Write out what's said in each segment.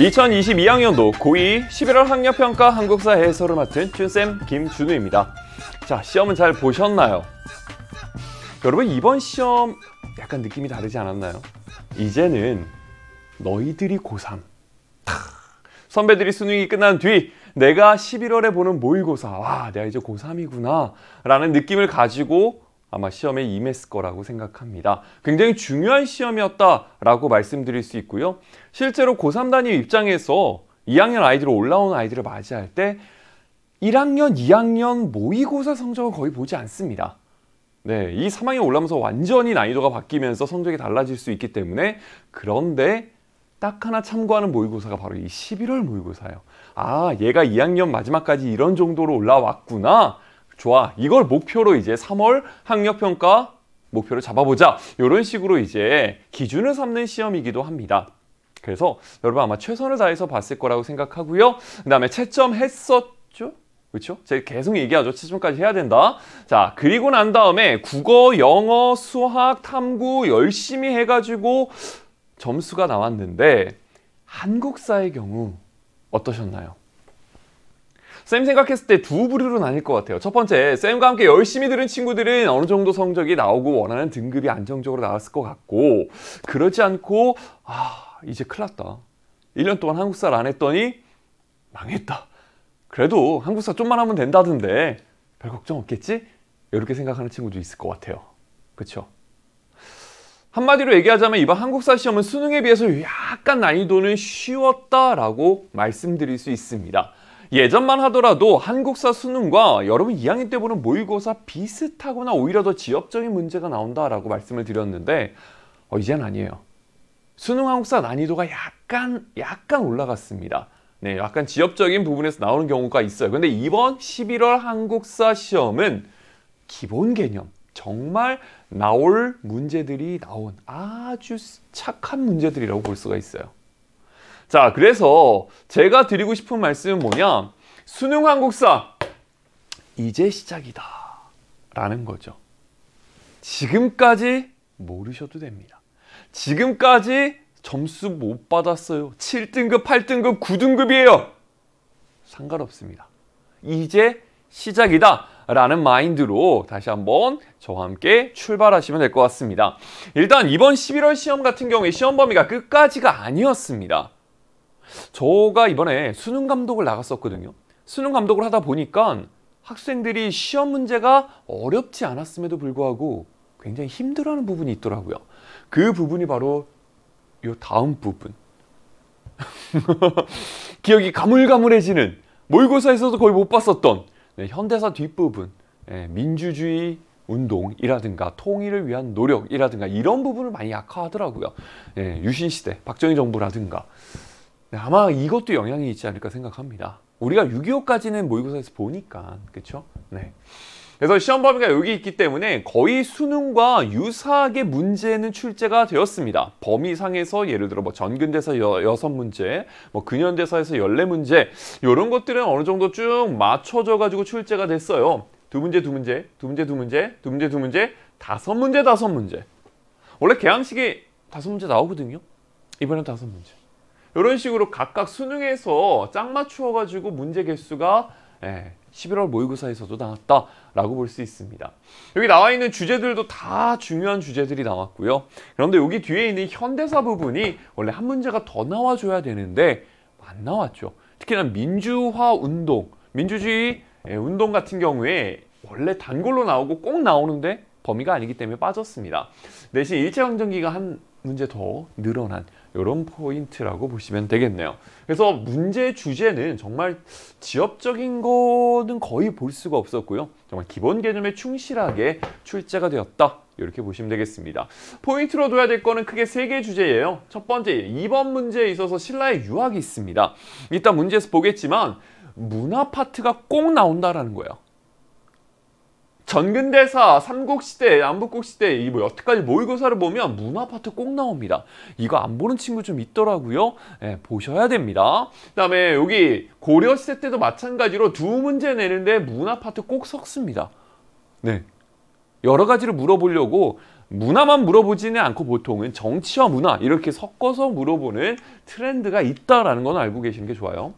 2022학년도 고2 11월 학력평가 한국사 해설을 맡은 준쌤 김준우입니다. 자, 시험은 잘 보셨나요? 여러분, 이번 시험 약간 느낌이 다르지 않았나요? 이제는 너희들이 고3. 선배들이 수능이 끝난 뒤 내가 11월에 보는 모의고사. 와, 내가 이제 고3이구나. 라는 느낌을 가지고 아마 시험에 임했을 거라고 생각합니다. 굉장히 중요한 시험이었다라고 말씀드릴 수 있고요. 실제로 고3 단위 입장에서 2학년 아이들로 올라온 아이들을 맞이할 때 1학년, 2학년 모의고사 성적을 거의 보지 않습니다. 네, 이 3학년 올라면서 오 완전히 난이도가 바뀌면서 성적이 달라질 수 있기 때문에 그런데 딱 하나 참고하는 모의고사가 바로 이 11월 모의고사예요. 아, 얘가 2학년 마지막까지 이런 정도로 올라왔구나 좋아. 이걸 목표로 이제 3월 학력평가 목표를 잡아보자. 이런 식으로 이제 기준을 삼는 시험이기도 합니다. 그래서 여러분 아마 최선을 다해서 봤을 거라고 생각하고요. 그 다음에 채점했었죠? 그렇죠? 제가 계속 얘기하죠. 채점까지 해야 된다. 자, 그리고 난 다음에 국어, 영어, 수학, 탐구 열심히 해가지고 점수가 나왔는데 한국사의 경우 어떠셨나요? 쌤 생각했을 때 두 부류로 나뉠 것 같아요. 첫 번째, 쌤과 함께 열심히 들은 친구들은 어느 정도 성적이 나오고 원하는 등급이 안정적으로 나왔을 것 같고 그러지 않고 아 이제 큰일 났다. 1년 동안 한국사를 안 했더니 망했다. 그래도 한국사 좀만 하면 된다던데 별 걱정 없겠지? 이렇게 생각하는 친구도 있을 것 같아요. 그쵸 한마디로 얘기하자면 이번 한국사 시험은 수능에 비해서 약간 난이도는 쉬웠다라고 말씀드릴 수 있습니다. 예전만 하더라도 한국사 수능과 여러분 2학년 때 보는 모의고사 비슷하거나 오히려 더 지역적인 문제가 나온다라고 말씀을 드렸는데 어, 이젠 아니에요. 수능 한국사 난이도가 약간 약간 올라갔습니다. 네, 약간 지역적인 부분에서 나오는 경우가 있어요. 근데 이번 11월 한국사 시험은 기본 개념, 정말 나올 문제들이 나온 아주 착한 문제들이라고 볼 수가 있어요. 자, 그래서 제가 드리고 싶은 말씀은 뭐냐? 수능 한국사 이제 시작이다 라는 거죠. 지금까지 모르셔도 됩니다. 지금까지 점수 못 받았어요. 7등급, 8등급, 9등급이에요. 상관없습니다. 이제 시작이다 라는 마인드로 다시 한번 저와 함께 출발하시면 될 것 같습니다. 일단 이번 11월 시험 같은 경우에 시험 범위가 끝까지가 아니었습니다. 저가 이번에 수능 감독을 나갔었거든요. 수능 감독을 하다 보니까 학생들이 시험 문제가 어렵지 않았음에도 불구하고 굉장히 힘들어하는 부분이 있더라고요. 그 부분이 바로 요 다음 부분. 기억이 가물가물해지는 모의고사에서도 거의 못 봤었던 네, 현대사 뒷부분, 네, 민주주의 운동이라든가 통일을 위한 노력이라든가 이런 부분을 많이 약화하더라고요. 예, 유신시대, 박정희 정부라든가 네, 아마 이것도 영향이 있지 않을까 생각합니다. 우리가 6.25까지는 모의고사에서 보니까 그쵸 네. 그래서 시험 범위가 여기 있기 때문에 거의 수능과 유사하게 문제는 출제가 되었습니다. 범위상에서 예를 들어 뭐 전근대사 여, 6문제, 뭐 근현대사에서 14문제 이런 것들은 어느 정도 쭉 맞춰져 가지고 출제가 됐어요. 두 문제, 두 문제, 두 문제, 두 문제, 두 문제, 두 문제, 다섯 문제, 다섯 문제. 원래 개항식이 다섯 문제 나오거든요. 이번엔 다섯 문제. 이런 식으로 각각 수능에서 짝 맞추어가지고 문제 개수가 예, 11월 모의고사에서도 나왔다라고 볼 수 있습니다. 여기 나와 있는 주제들도 다 중요한 주제들이 나왔고요. 그런데 여기 뒤에 있는 현대사 부분이 원래 한 문제가 더 나와줘야 되는데 안 나왔죠. 특히나 민주화 운동, 민주주의 예, 운동 같은 경우에 원래 단골로 나오고 꼭 나오는데 범위가 아니기 때문에 빠졌습니다. 대신 일제강점기가 한 문제 더 늘어난 이런 포인트라고 보시면 되겠네요. 그래서 문제 주제는 정말 지엽적인 거는 거의 볼 수가 없었고요. 정말 기본 개념에 충실하게 출제가 되었다. 이렇게 보시면 되겠습니다. 포인트로 둬야 될 거는 크게 세 개 주제예요. 첫 번째, 2번 문제에 있어서 신라의 유학이 있습니다. 일단 문제에서 보겠지만 문화 파트가 꼭 나온다라는 거예요. 전근대사, 삼국시대, 남북국시대 이뭐 여태까지 모의고사를 보면 문화파트 꼭 나옵니다. 이거 안 보는 친구 좀 있더라고요. 네, 보셔야 됩니다. 그다음에 여기 고려시대 때도 마찬가지로 두 문제 내는데 문화파트 꼭 섞습니다. 네. 여러 가지를 물어보려고 문화만 물어보지는 않고 보통은 정치와 문화 이렇게 섞어서 물어보는 트렌드가 있다라는 건 알고 계시는 게 좋아요.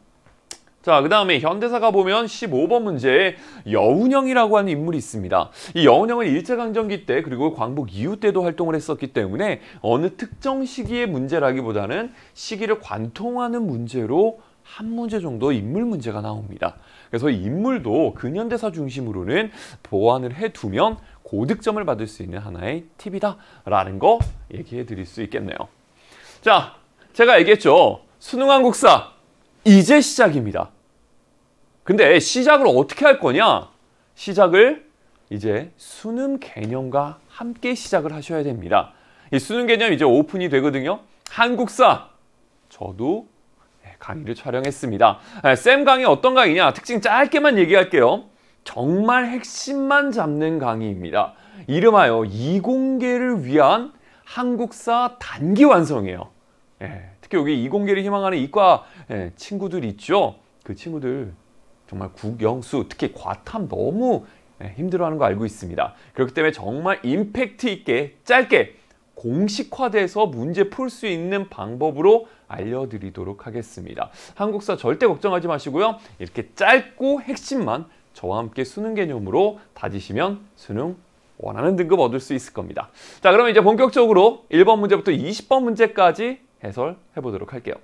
자, 그 다음에 현대사가 보면 15번 문제에 여운형이라고 하는 인물이 있습니다. 이 여운형은 일제강점기 때 그리고 광복 이후 때도 활동을 했었기 때문에 어느 특정 시기의 문제라기보다는 시기를 관통하는 문제로 한 문제 정도 인물 문제가 나옵니다. 그래서 인물도 근현대사 중심으로는 보완을 해두면 고득점을 받을 수 있는 하나의 팁이다라는 거 얘기해 드릴 수 있겠네요. 자, 제가 얘기했죠. 수능한국사 이제 시작입니다. 근데 시작을 어떻게 할 거냐? 시작을 이제 수능 개념과 함께 시작을 하셔야 됩니다. 이 수능 개념 이제 오픈이 되거든요. 한국사 저도 네, 강의를 촬영했습니다. 아, 쌤 강의 어떤 강의냐? 특징 짧게만 얘기할게요. 정말 핵심만 잡는 강의입니다. 이름하여 이공계를 위한 한국사 단기 완성이에요. 예. 특히 여기 이공계를 희망하는 이과 예, 친구들 있죠. 그 친구들 정말 국영수 특히 과탐 너무 예, 힘들어하는 거 알고 있습니다. 그렇기 때문에 정말 임팩트 있게 짧게 공식화돼서 문제 풀 수 있는 방법으로 알려드리도록 하겠습니다. 한국사 절대 걱정하지 마시고요. 이렇게 짧고 핵심만 저와 함께 수능 개념으로 다지시면 수능 원하는 등급 얻을 수 있을 겁니다. 자, 그러면 이제 본격적으로 1번 문제부터 20번 문제까지 해설해 보도록 할게요.